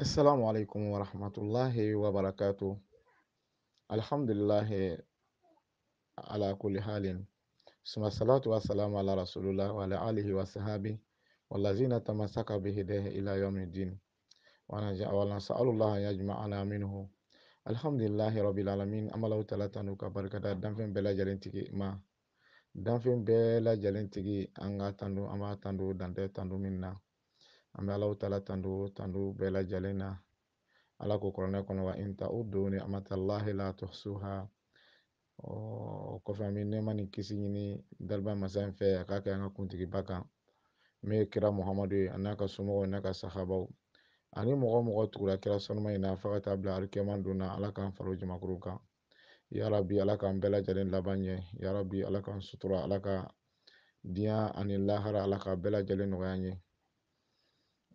Assalamu alaikum wa rahmatullahi wa barakatuh. Alhamdulillahi ala kulli halin. Suma salatu wa salamu ala rasulullah wa ala alihi wa sahabi wallazina tamasaka bihidahi ila yawmiddin. Wa nas'alullaha yajma'ana minhu. Alhamdulillahi rabbil alamin. Amalaw talatanu ka barikada danfɛn bɛɛ lajɛlen tigi ma. Danfɛn bɛɛ lajɛlen tigi an ka tando an b'a tando dantɛ tando min na. An bɛ Alahu taala tanto tanto bɛɛ lajɛlen na. Ala ko kuranɛ kɔnɔ wa in ta'uddu ni'matalahi la tuhsuha. O kɔfɛ an bɛ nɛma ni kisi ɲini daliba masa in fɛ a k'a kɛ an ka kuntigiba kan. Min ye kira Muhamadu ye a ka somɔgɔw n'a ka sahabaw. Ani mɔgɔ o mɔgɔ tugula kira sanuma in na ka taa bila alikiyama don Ala k'an far'o jamakuru kan. Ya Ala k'an bɛɛ lajɛlen laban ɲɛ. Ya Ala k'an sutura Ala ka diɲɛ ani lahara Ala k'a bɛɛ lajɛlen nɔgɔya an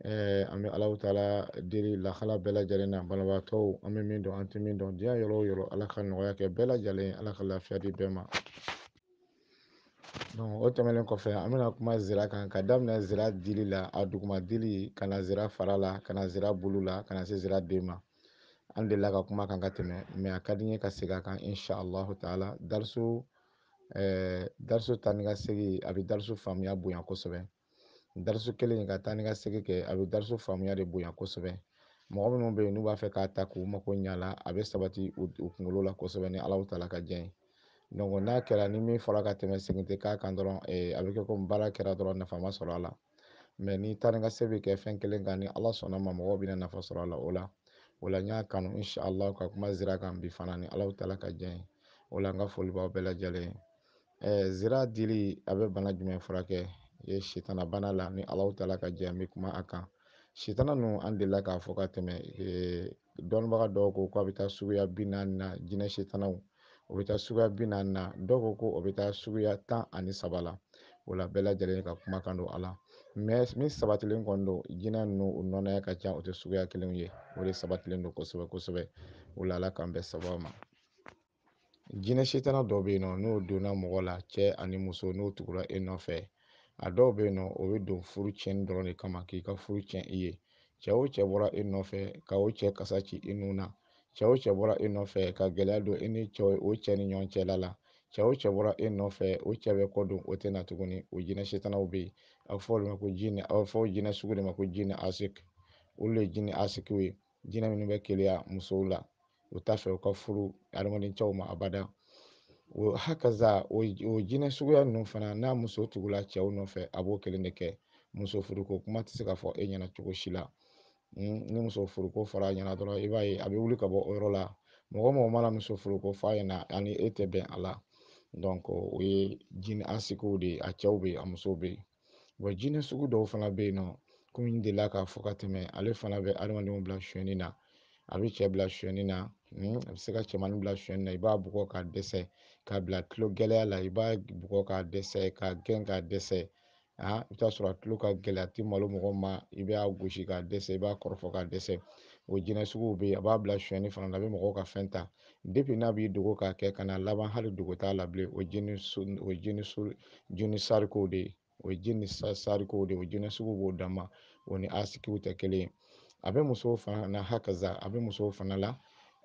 Eh, an bɛ alaw taala deli lahala bɛɛ lajɛlen na banabaatɔw an bɛ min dɔn an tɛ min dɔn diɲɛ yɔrɔ o yɔrɔ ala ka nɔgɔya kɛ bɛɛ lajɛlen ala ka lafiya di bɛɛ ma o tɛmɛnen kɔfɛ an bɛna kuma zira kan ka daminɛ zira dili la a duguma dili ka na zira fara la ka na zira bulu la ka na se zira den ma an delila ka kuma kan ka tɛmɛ mɛ a ka di n ye ka segin a kan insha allahu taala dariso eh, dariso ta ni ka segin a bɛ dariso faamuya bonya kosɛbɛ Dariso kelen in ka taa ni ka segin kɛ a bɛ dariso faamuya de bonya kosɛbɛ mɔgɔ minnu bɛ yen n'u b'a fɛ k'a ta k'u mako ɲɛ a la a bɛ sabati u kunkolo la kosɛbɛ ni Alahu taala ka jɛn ye n'a kɛra ni min fɔra ka tɛmɛ segin tɛ k'a kan dɔrɔn a bɛ kɛ komi baara kɛra dɔrɔn nafa ma sɔrɔ a la mɛ ni taa ni ka se bɛ kɛ fɛn kelen kan ni Ala sɔnna ma mɔgɔw bɛna nafa sɔrɔ a la o la o la n y'a kanu inshallah ka kuma zira kan bi fana ni Alahu taala ka jɛn ye o la n ka foli b'aw bɛɛ lajɛlen ye zira dili a bɛ bana jumɛn furakɛ ye sitana bana la ni alaw tala ka jɛ an bɛ kuma a kan sitana nu an delila k'a fɔ ka tɛmɛ ee, dɔnnibaga dɔw ko k'a bɛ taa suguya bi naani na jinɛ sitanaw o bɛ taa suguya bi naani na dɔw ko ko o bɛ taa suguya tan ani saba la o la bɛɛ lajɛlen ka kumakan don a la min sabatilen kɔni don jinɛ ninnu u nɔnɔya ka ca o tɛ suguya kelenw ye o de sabatilen don kosɛbɛ kosɛbɛ o la ala k'an bɛn sababu ma jinɛ sitana dɔ bɛ yen nɔ n'o donna mɔgɔ la cɛ ani muso n'o tugula e nɔfɛ A dɔw bɛ yen nɔ o bɛ don furu cɛnni dɔrɔn de kama k'i ka furu cɛn i ye cɛ o cɛ bɔra e nɔfɛ ka o cɛ kasa ci i nun na cɛ o cɛ bɔra e nɔfɛ ka gɛlɛya don e ni cɛ o cɛ ni ɲɔgɔn cɛla la cɛ o cɛ bɔra e nɔfɛ o cɛ bɛ kɔ don o tɛ na tuguni o jinɛ sitanaw bɛ yen a bɛ fɔ olu ma ko ji a bɛ fɔ jinɛ sugu de ma ko jinɛ aseki olu de ye jinɛ asikiw ye jinɛ minnu bɛ keleya musow la u t'a fɛ u ka furu adamaden cɛw ma abada hakaza o jinɛ suguya ninnu fana n'a muso tugula cɛw nɔfɛ a b'o kelen de kɛ muso furuko kuma tɛ se ka fɔ e ɲɛna cogo si la ni muso furuko fɔra a ɲɛna dɔrɔn i b'a ye a bɛ wuli ka bɔ o yɔrɔ la mɔgɔ mɔgɔ mana muso furuko f'a ɲɛna ani e tɛ bɛn a la o ye jinɛ asikiw de ye a cɛw bɛ yen a musow bɛ yen wa jinɛ sugu dɔw fana bɛ yen nɔ komi n delila k'a fɔ ka tɛmɛ ale fana bɛ adamadenw bila sonyani na a bɛ cɛ bila sonyani na hmm, a bɛ se ka cɛmanin bila sonyani na i b'a bugɔ k'a dɛsɛ k'a bila tulo gɛlɛya la i b'a bugɔ k'a dɛsɛ k'a gɛn k'a dɛsɛ a i bɛ t'a sɔrɔ a tulo ka gɛlɛya a tɛ malo mɔgɔ ma i b'a gosi k'a dɛsɛ i b'a kɔrɔfɔ k'a dɛsɛ o jinɛ suguw bɛ yen a b'a bila sonyani fana na a bɛ mɔgɔw ka fɛn ta n'a b'i dogo k'a kɛ ka na laban hali dogo t'a la bilen o jini o jini so jini sarikow de o ye sarikow de o jinɛ sugu b'o dan o ni a tɛ kelen ye a bɛ muso fana na hakaza a bɛ muso fana la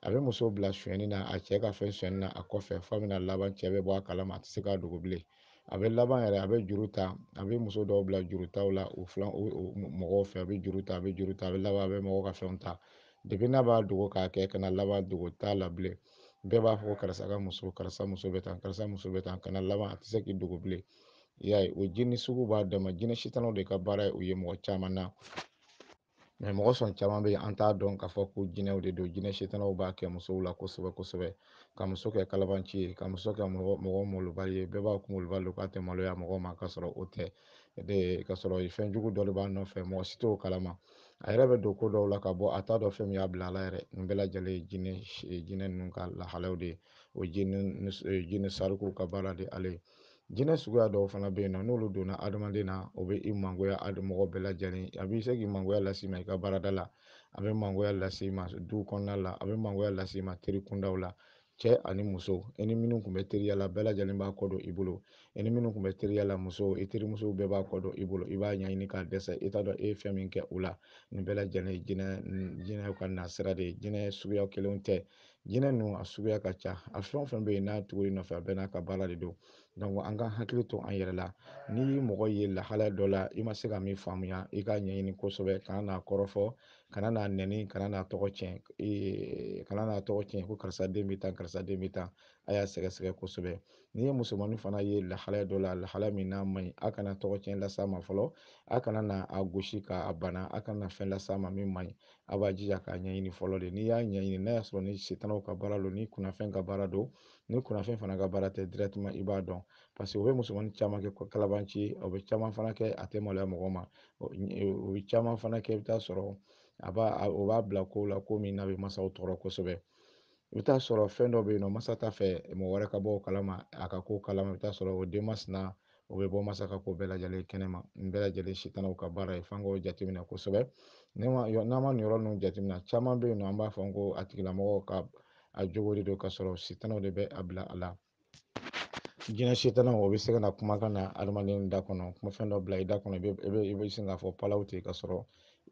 a bɛ muso bila sonyani na a cɛ ka fɛn sonyani na a kɔfɛ f'a bɛna laban cɛ bɛ bɔ a kalama a tɛ se k'a dogo bilen a bɛ laban yɛrɛ a bɛ juru ta a bɛ muso dɔw bila jurutaw la o filan o mɔgɔw fɛ a bɛ juru ta a bɛ juru ta a bɛ laban a bɛ mɔgɔw ka fɛnw ta n'a b'a dogo k'a kɛ kana laban dogo t'a la bilen bɛɛ b'a fɔ ko karisa ka muso karisa muso bɛ tan karisa muso bɛ tan kana laban a tɛ se k'i dogo bilen i y'a ye o jini sugu b'a dama jinɛ sitanɛw de ka baara ye o ye mɔgɔ caman na mɔgɔ sɔn caman bɛ yen an t'a dɔn k'a fɔ ko jinɛw de don jinɛ sitanaw b'a kɛ musow la kosɛbɛ kosɛbɛ ka muso kɛ kalabanci ye ka muso kɛ mɔgɔ malobali ye bɛɛ b'a kunkoloba don k'a tɛ maloya mɔgɔ ma k'a sɔrɔ o tɛ k'a sɔrɔ fɛn jugu dɔ de b'a nɔfɛ mɔgɔ si t'o kalama a yɛrɛ bɛ don ko dɔw la ka bɔ a t'a dɔn fɛn min y'a bila a la yɛrɛ nin bɛɛ lajɛlen ye jinɛ jinɛ ninnu ka lahalaw de ye o jinɛ jinɛ sarikuw ka baara de ale ye jinɛ suguya dɔw fana bɛ yen nɔ n'olu donna adamaden na o bɛ i mangoya mɔgɔ bɛɛ lajɛlen a b'i se k'i mangoya las'i ma i ka baarada la a bɛ mangoya lase i ma du kɔnɔna la a bɛ mangoya lase i ma teri kundaw la cɛ ani muso i ni minnu tun bɛ teriya la bɛɛ lajɛlen b'a kɔ don i bolo i ni minnu tun bɛ teriya la muso i terimusow bɛɛ b'a kɔ don i bolo i b'a ɲɛɲini k'a dɛsɛ i t'a dɔn e ye fɛn min kɛ u la nin bɛɛ lajɛlen jinɛ jinɛ ka nasira de ye jinɛ suguya kelenw tɛ jinɛ ninnu a suguya ka ca a fɛn o fɛn bɛ yen n'a tugu i nɔfɛ a bɛɛ n'a ka baara de don wa an ka hakili to an yɛrɛ la ni mɔgɔ ye lahala dɔ la i ma se ka min faamuya i ka ɲɛɲini kosɛbɛ k'an n'a kɔrɔfɔ kana n'a nɛni kana n'a tɔgɔ tiɲɛ ee, kana n'a tɔgɔ tiɲɛ ko karisa den bɛ tan karisa den bɛ tan a y'a sɛgɛsɛgɛ kosɛbɛ n'i ye musomanin fana ye lahalaya dɔ la lahalaya min n'a man ɲi a kana tɔgɔ tiɲɛ las'a ma fɔlɔ a kana na a gosi k'a bana a kana na fɛn las'a ma min man ɲi a b'a jija k'a ɲɛɲini fɔlɔ de n'i y'a ɲɛɲini n'a y'a sɔrɔ ni setanaw ka baara don ni kunnafɛn ka baara don ni kunnafɛn fana ka baara tɛ i b'a dɔn paseke u bɛ musomanin caman kɛ kalabanci ye o bɛ caman fana kɛ a tɛ maloya mɔgɔ ma o bɛ caman fana kɛ i bɛ taa sɔrɔ a b'a o b'a bila ko la ko min n'a bɛ masaw tɔɔrɔ kosɛbɛ i bɛ taa sɔrɔ fɛn dɔ bɛ yen nɔ masa t'a fɛ mɔgɔ wɛrɛ ka bɔ o kalama a ka ko kalama i bɛ taa sɔrɔ o den masina o be bɔ masa ka ko bɛɛ lajɛlen kɛnɛma nin bɛɛ lajɛlen sitanaw ka baara ye f'an k'o jateminɛ kosɛbɛ ne ma n'an ma nin yɔrɔ jatimina jateminɛ be bɛ yen nɔ an b'a fɔ ko a tigilamɔgɔ ka a jogo de don ka sɔrɔ sitanaw de bɛ a bila a la jinɛ sitanaw o be se ka na kumakan na adamaden da kɔnɔ kuma fɛn dɔ bila i da kɔnɔ i bɛ i bɛ sin k'a fɔ palaw ten ka sɔrɔ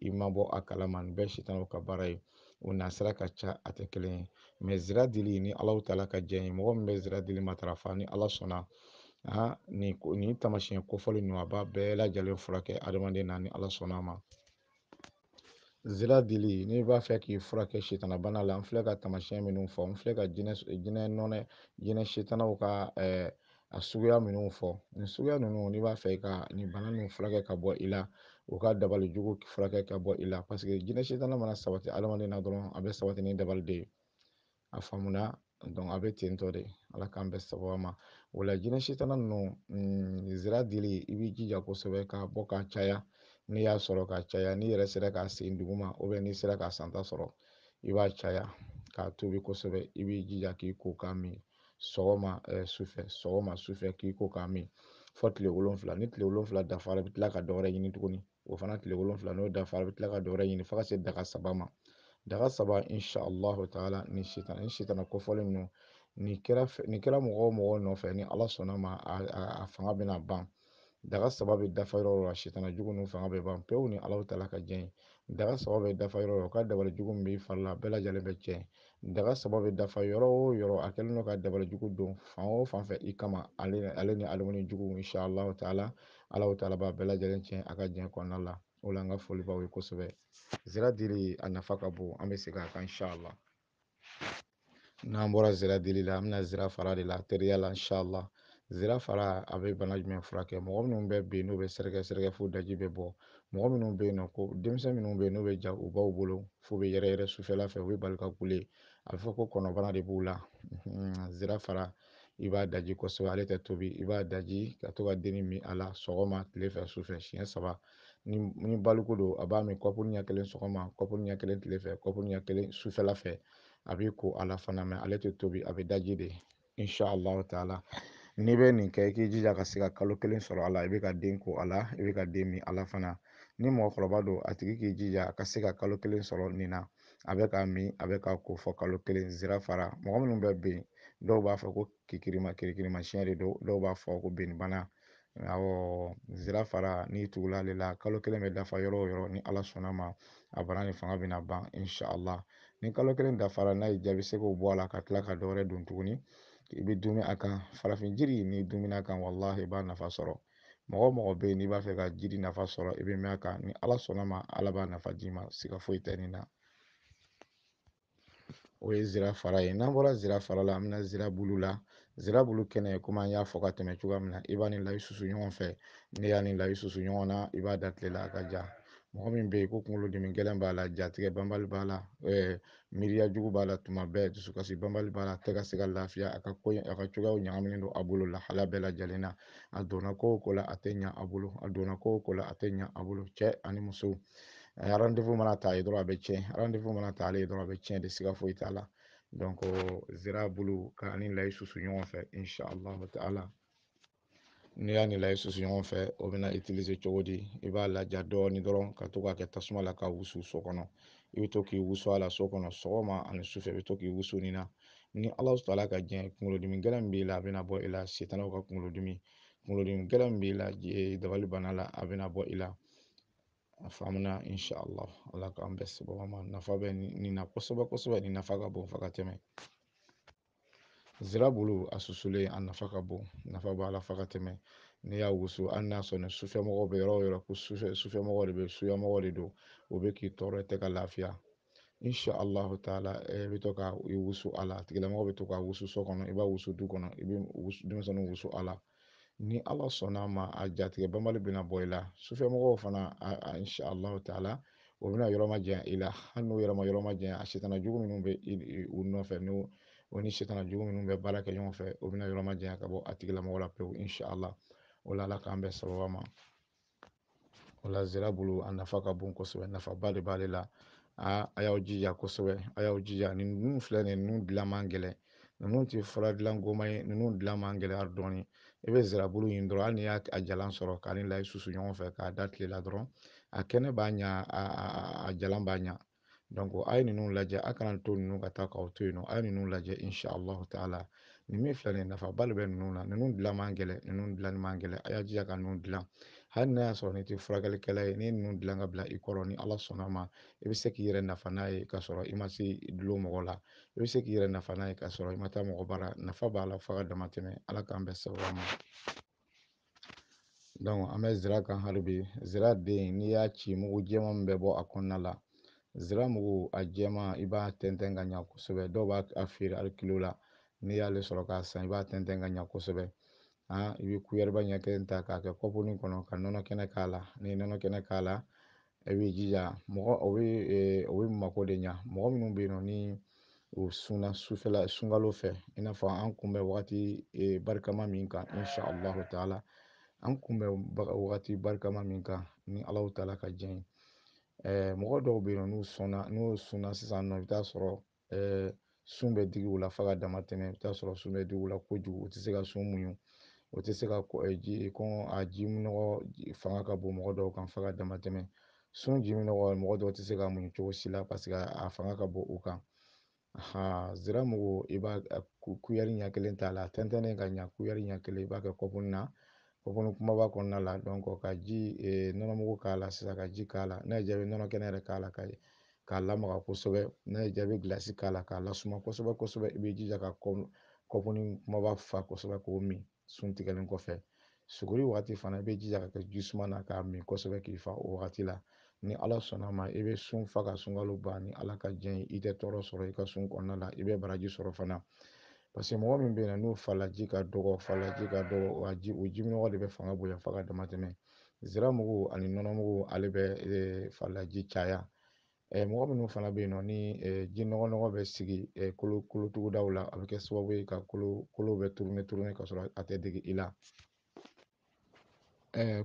i ma bɔ a kalama nin bɛɛ sitanaw ka baara ye u na sira ka ca a tɛ kelen ye mɛ zira dili ni alaw tala ka jɛn ye mɔgɔ min bɛ zira dili matarafa ni ala sɔnna nin nin taamasiyɛn kofɔlen ninnu a b'a bɛɛ lajɛlen furakɛ adamaden na ni ala sɔnna a ma zira dili n'i b'a fɛ k'i furakɛ sitana bana la n filɛ ka taamasiyɛn minnu fɔ n filɛ ka jinɛ jinɛ nɔnɛ jinɛ sitanaw ka a suguya minnu fɔ nin suguya ninnu n'i b'a fɛ ka nin bana ninnu furakɛ ka bɔ i la o ka dabali jugu furakɛ ka bɔ i la paseke jinɛ sitana mana sabati adamaden na dɔrɔn a bɛ sabati ni dabali de ye a faamuna a bɛ ten tɔ de ala k'an bɛɛ sababa ma o la jinɛ sitana ninnu mm, zira dili i b'i jija kosɛbɛ k'a bɔ k'a caya n'i y'a sɔrɔ k'a caya n'i yɛrɛ sera k'a sen duguma n'i sera k'a santa sɔrɔ i b'a caya k'a tobi kosɛbɛ i b'i jija k'i ko k'a min sɔgɔma sufɛ sɔgɔma sufɛ k'i ko k'a min fɔ tile wolonfila ni tile wolonfila dafara i bɛ tila ka dɔ ɲini tuguni o fana tile wolonfila n'o dafa a bɛ tila ka dɔwɛrɛ ɲini fo ka se daga saba ma daga saba insha allahu taala ni sitan ni sitana kofɔlen ninnu nin kɛra nin kɛra mɔgɔ o mɔgɔ nɔfɛ ni ala sɔnna ma a fanga bɛna ban daga saba bɛ dafa yɔrɔ o la sitana jugu ninnu fanga bɛ ban pewu ni alaw taala ka jɛ daga saba bɛ dafa yɔrɔ o yɔrɔ ka dabali jugu min b'i fari la bɛɛ lajɛlen bɛ cɛ daga saba bɛ dafa yɔrɔ o yɔrɔ a kɛlen don ka dabali jugu don fan o fan fɛ i kama ale ni alimami jugu insha allahu taala ala o taala b'a bɛɛ lajɛlen tiɲɛ a ka diɲɛ kɔnɔna la o la an ka foli b'aw ye kosɛbɛ zira dili a nafa ka bon an bɛ segin a kan inshallah n'an bɔra zira dili la an bɛna zira fara de la teriya la inshallah zira fara a bɛ bana jumɛn furakɛ mɔgɔ minnu bɛ yen n'u bɛ sɛgɛ sɛgɛ fo daji bɛ bɔ mɔgɔ minnu bɛ yen nɔ ko denmisɛn minnu bɛ yen n'u bɛ ja u baw bolo fo bɛ yɛrɛ yɛrɛ sufɛla fɛ u bɛ bali ka kule a bɛ fɔ ko kɔnɔbara de b'u la zira fara i b'a daji kosɛbɛ ale tɛ tobi i b'a daji ka to ka denni min a la sɔgɔma tile fɛ sufɛ siɲɛ saba ni ni baloko don a b'a min kɔpuru ɲɛ kelen sɔgɔma kɔpuru ɲɛ kelen tile fɛ kɔpuru ɲɛ kelen sufɛla fɛ a b'i ko a la fana mɛ ale tɛ tobi a bɛ daji de insha allahu taala n'i bɛ nin kɛ i k'i jija ka se ka kalo kelen sɔrɔ a la i bɛ ka den ko a la i bɛ ka den min a la fana ni mɔgɔkɔrɔba don a tigi k'i jija ka se ka kalo kelen sɔrɔ nin na a bɛ k'a min a bɛ k'a ko fɔ kalo kelen zira fara mɔgɔ minnu bɛ ben dɔw b'a fɔ ko kirikirima siyɛn de don dɔw b'a fɔ ko benni awɔ zira fara n'i tugula ale la kalo kelen bɛ dafa yɔrɔ o yɔrɔ ni ala sɔnn'a ma a bana nin fanga bɛna ban ni kalo kelen dafara n'a y'i jaabi se k'o bɔ a la ka tila ka dɔ don tuguni i bɛ dumuni a kan farafin jiri ni dumuni a kan walahi i b'a nafa sɔrɔ mɔgɔ mɔgɔ bɛ yen n'i b'a fɛ ka jiri nafa sɔrɔ i bɛ mɛn a kan ni ala sɔnn'a ma ala b'a nafa d'i ma siga foyi tɛ nin na O ye zira fara ye n'an bɔra zira fara la an bɛna zira bulu la zira bulu kɛnɛ komi an y'a fɔ ka tɛmɛ cogoya min na i b'a ni layi susu ɲɔgɔn fɛ ne y'a ni layi susu ɲɔgɔn na i b'a da tile la a ka ja mɔgɔ min bɛ yen ko kunkolodimi gɛlɛn b'a la jatigɛ banbali b'a la miiriya jugu b'a la tuma bɛɛ dusukasi banbali b'a la tɛ ka se ka lafiya a ka ko a ka cogoyaw ɲagaminen don a bolo lahala bɛɛ lajɛlen na a donna ko o ko la a tɛ ɲa a bolo a donna ko o ko la a tɛ ɲa a bolo cɛ ani muso Eh, rendez-vous mana ta ye dɔrɔn a bɛ tiɲɛ rendez-vous mana ta ale ye dɔrɔn a bɛ tiɲɛ de siga foyi t'a la donc oh, zira bolo ka ani layi susu ɲɔgɔn fɛ inshallah ta'ala n'i y'a ni layi susu ɲɔgɔn fɛ o bɛna utiliser cogo di i b'a laja dɔɔni dɔrɔn ka to k'a kɛ tasuma la ka wusu so kɔnɔ i bɛ to k'i wusu a la so kɔnɔ sɔgɔma ani sufɛ i bɛ to k'i wusu nin na ni ala sɔrɔla ka jɛn kunkolodimi gɛlɛn min b'i la a bɛna bɔ i la setanaw ka kunkolodimi kunkolodimi gɛlɛn min b'i la dabali banna la a bɛna bɔ i la A faamuna insala ala k'an bɛɛ sababa ma nafa bɛ nin na kosɛbɛ kosɛbɛ nin nafa ka bon fo ka zira bolo a susulen nafa ka bon nafa b'a la fa ka tɛmɛ y'a wusu hali n'a sɔrɔ ni sufɛ mɔgɔw bɛ yɔrɔ o ko sufɛ sufɛ mɔgɔw de suya mɔgɔw de don o bɛ k'i tɔɔrɔ i ka lafiya insha taala e, i bɛ to ka wusu a la a tigilamɔgɔ to ka wusu so kɔnɔ i b'a wusu du kɔnɔ i bɛ denmisɛnninw wusu a ni ala sɔnna ma a jatigɛ banbali bɛna bɔ i la sufɛmɔgɔw fana insha allahu taala o bɛna yɔrɔ ma janya i la hali n'u yɛrɛ ma a sitana jugu minnu bɛ u nɔfɛ n'u o ni sitana jugu minnu bɛ baara kɛ ɲɔgɔn fɛ o bɛna yɔrɔ ka bɔ a tigilamɔgɔ la pewu insha o la ala k'an bɛn sababa ma o la zira bolo a nafa ka bon kosɛbɛ nafaba de b'ale la a y'aw jija kosɛbɛ a y'aw jija nin ninnu filɛ nin ninnu dilan man gɛlɛn ninnu tɛ fura dilan goma ye ninnu dilan man gɛlɛya dɔɔnin i e bɛ zirabulu in dɔrɔn hali n'i y'a a jalan sɔrɔ k'a ni layi susu ɲɔgɔn fɛ k'a da tile la dɔrɔn a kɛnɛ b'a ɲa a jalan b'a ɲa a ye ninnu lajɛ a kana to ninnu ka taa k'aw to yen nɔ a ye ninnu lajɛ insha allahu taala nin min filɛ nin nafaba de bɛ ninnu na ninnu dilan man gɛlɛn ninnu dilanni man gɛlɛn a y'a jija ka ninnu dilan hali n'a y'a sɔrɔ n'i tɛ furakɛlikɛla ye n'i ye ninnu dilan ka bila i kɔrɔ ni ala sɔnna ma i bɛ se k'i yɛrɛ nafa n'a ye ka sɔrɔ i ma se dulon mɔgɔ la i bɛ se k'i yɛrɛ nafa n'a ye ka sɔrɔ i ma taa mɔgɔ baara nafa b'a la f'a ka dama tɛmɛ ala k'an bɛn sababa ma an bɛ zira kan hali bi zira den n'i y'a ci mugu jɛman min bɛ bɔ a kɔnɔna la zira mugu a jɛman i b'a tɛntɛn ka ɲa kosɛbɛ dɔw b'a feere hali kilo la n'i y'ale sɔrɔ k'a san i b'a tɛntɛn ka ɲa kosɛbɛ i bɛ kuyɛriba ɲɛ kelen ta k'a kɛ kɔpuli kɔnɔ ka nɔnɔ kɛnɛ k'a la n'i ye nɔnɔ kɛnɛ k'a la i b'i jija mɔgɔ o bɛ eh, o bɛ mako de ɲa mɔgɔ minnu bɛ yen nɔ ni o sunna sufɛla sunkalo fɛ i n'a fɔ an kunbɛ wagati eh, barikama min kan inshallahu taala an kunbɛ wagati barikama min kan ni alahu taala ka jɛn ye eh, mɔgɔ dɔw bɛ yen nɔ n'u sɔnna n'u sunna sisan nɔ i bɛ taa sɔrɔ sun bɛ digi u la f'a ka dama tɛmɛ i bɛ t'a sɔrɔ sun bɛ digi u la kojugu u tɛ se ka sun muɲu o tɛ se ka ji kɔn a ji nɔgɔ fanga ka bon mɔgɔ dɔw kan f'a ka dama tɛmɛ sun ji nɔgɔ mɔgɔ dɔw tɛ se ka muɲu cogo si la paseke a fanga ka bon u kan zira mugu i b'a kuyɛri ɲɛ kelen t'a la tɛntɛnnen ka ɲa kuyɛri ɲɛ kelen i b'a kɛ kɔpu na kɔpu kumaba kɔnɔna la ka ji e, nɔnɔ k'a la sisan ka ji k'a la n'a y'i diya nɔnɔ kɛnɛ yɛrɛ k'a la ka k'a lamaga kosɛbɛ n'a y'i diya i bɛ gilasi k'a la k'a lasuma kosɛbɛ kosɛbɛ i b'i jija ka kɔkɔ kumaba fa kosɛbɛ k'o min sun tigɛlen kɔfɛ suguri wagati fana i bɛ jija ka kɛ ji suma na k'a min kosɛbɛ k'i fa o wagati la ni ala sɔnn'a ma i bɛ sun fa ka sunkalo ban ni ala ka jɛn ye i tɛ tɔɔrɔ sɔrɔ i ka sun kɔnɔna la i bɛ baraji sɔrɔ fana paseke mɔgɔ min bɛ yen n'o falaji ka dɔgɔ falaji ka dɔgɔ wa ji o ji minɔgɔ de bɛ fanga bonya f'a ka dama tɛmɛ zira mugu ani nɔnɔ ale bɛ falaji caya Eh, mɔgɔ minnu fana bɛ yen nɔ ni eh, ji nɔgɔ bɛ sigi eh, kolo kolotugudaw la a bɛ kɛ sababu ye ka kolo kolo bɛ turune turune ka sɔrɔ a tɛ digi i la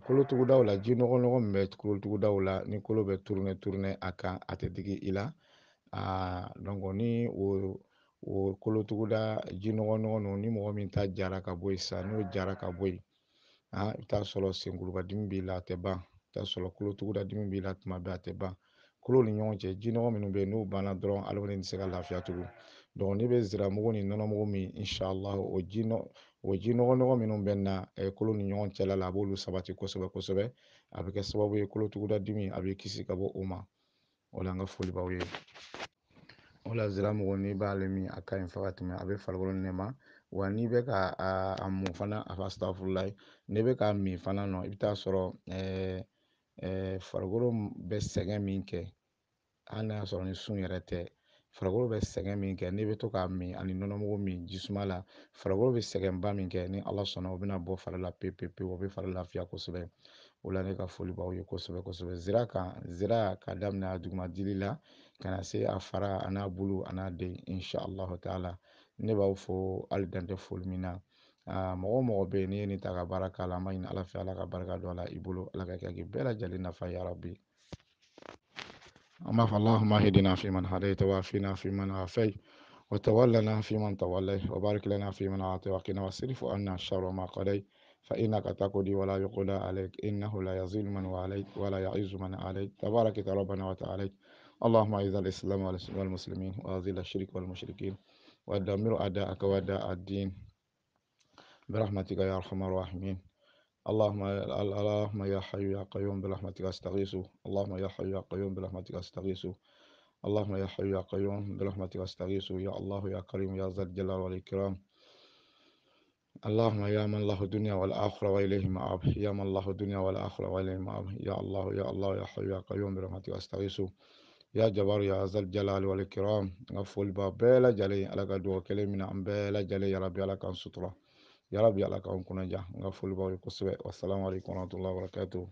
kolotugudaw la ji nɔgɔ min bɛ kolotugudaw la ni kolo bɛ turune turune a kan a tɛ digi i la ni o o kolotuguda ji nɔgɔ ninnu ni mɔgɔ min ta jara ka bɔ yen sisan n'o jara ka bɔ yen i bɛ t'a sɔrɔ senkurubadimi b'i la a tɛ ban i bɛ t'a sɔrɔ kolotuguda dimi b'i la tuma bɛɛ a tɛ ban Kolo ni ɲɔgɔn cɛ jinɔgɔ minnu bɛ n'o banna dɔrɔn adamaden tɛ se ka lafiya tugun n'i bɛ ziramugu ni nɔnɔmugu min inshallah o ji o ji nɔgɔ minnu bɛ na kolo ni ɲɔgɔn cɛla la a b'olu sabati kosɛbɛ kosɛbɛ a bɛ kɛ sababu ye kolotuguda dimi a b'i kisi ka bɔ o ma o la an ka foli b'aw ye o la ziramugu n'i b'ale min a ka ɲi fa ka tɛmɛ a bɛ farikolo nɛma wa n'i bɛ ka a mun fana a ka n'i bɛ k'a min fana nɔ i bɛ taa sɔrɔ farikolo bɛ sɛgɛn min kɛ hali n'a y'a sɔrɔ ni sun yɛrɛ tɛ farikolo bɛ sɛgɛn min kɛ n'i bɛ to k'a min ani nɔnɔmugu min jisuma la farikolo bɛ sɛgɛnba min kɛ ni ala sɔnna o bɛna bɔ fari la pewu pewu pewu o bɛ fari lafiya kosɛbɛ o la ne ka foli b'aw ye kosɛbɛ kosɛbɛ zira kan zira ka daminɛ a duguma dili la ka na se a fara a n'a bulu a n'a den insha allahu taala ne b'aw fo hali dantɛ foli min na mɔgɔ mɔgɔ bɛ n'i ye nin ta ka baara k'a la an b'a ɲini ala fɛ ala ka barika don a la i bolo ala ka kɛ k'i bɛɛ lajɛlen nafa ya rabi an b'a fɔ allahuma hidina fiman hadayt wa afina fiman afayt وتولنا فيمن توليت وبارك لنا فيمن أعطيت وقنا واصرف عنا شر ما قضيت فإنك تقضي ولا يقضى عليك إنه لا يزيل من وعليك ولا يعز من عليك rabbana ربنا ta'ala اللهم أعز الإسلام والمسلمين وأذل الشرك والمشركين ودمر أعداءك وأعداء الدين برحمتك يا أرحم الراحمين اللهم اللهم يا حي يا قيوم برحمتك استغيث اللهم يا حي يا قيوم برحمتك استغيث اللهم يا حي يا قيوم برحمتك استغيث يا الله يا كريم يا ذا الجلال والإكرام اللهم يا من له الدنيا والآخرة وإليه مآب يا من له الدنيا والآخرة وإليه مآب يا الله يا الله يا حي يا قيوم برحمتك أستغيث يا جبار يا ذا الجلال والإكرام غفو الباب بلا جلي ألقى دو كلمنا أم بلا جلي يا ربي لك ان سترة ya rabi ala k'anw kunnaja n ka foli b'aw ye kosɛbɛ wasalamu aleykum warahmatulahi wabarakatuh